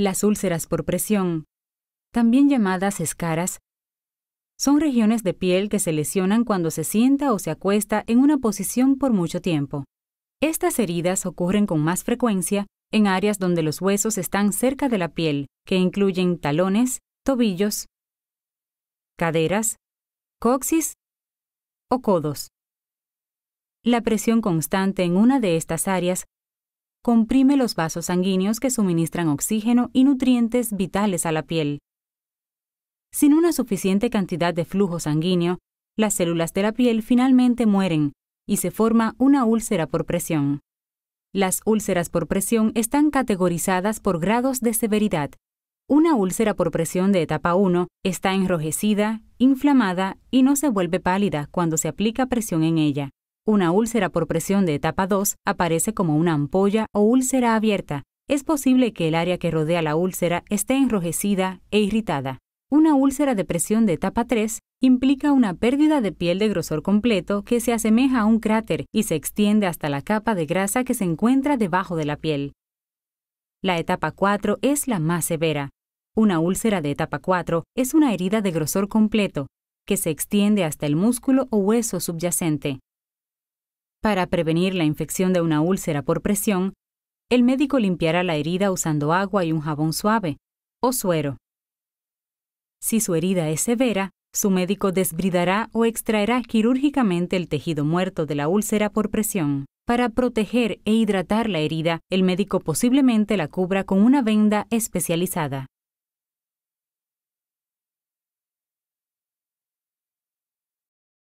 Las úlceras por presión, también llamadas escaras, son regiones de piel que se lesionan cuando se sienta o se acuesta en una posición por mucho tiempo. Estas heridas ocurren con más frecuencia en áreas donde los huesos están cerca de la piel, que incluyen talones, tobillos, caderas, coxis o codos. La presión constante en una de estas áreas comprime los vasos sanguíneos que suministran oxígeno y nutrientes vitales a la piel. Sin una suficiente cantidad de flujo sanguíneo, las células de la piel finalmente mueren y se forma una úlcera por presión. Las úlceras por presión están categorizadas por grados de severidad. Una úlcera por presión de etapa 1 está enrojecida, inflamada y no se vuelve pálida cuando se aplica presión en ella. Una úlcera por presión de etapa 2 aparece como una ampolla o úlcera abierta. Es posible que el área que rodea la úlcera esté enrojecida e irritada. Una úlcera de presión de etapa 3 implica una pérdida de piel de grosor completo que se asemeja a un cráter y se extiende hasta la capa de grasa que se encuentra debajo de la piel. La etapa 4 es la más severa. Una úlcera de etapa 4 es una herida de grosor completo que se extiende hasta el músculo o hueso subyacente. Para prevenir la infección de una úlcera por presión, el médico limpiará la herida usando agua y un jabón suave o suero. Si su herida es severa, su médico desbridará o extraerá quirúrgicamente el tejido muerto de la úlcera por presión. Para proteger e hidratar la herida, el médico posiblemente la cubra con una venda especializada.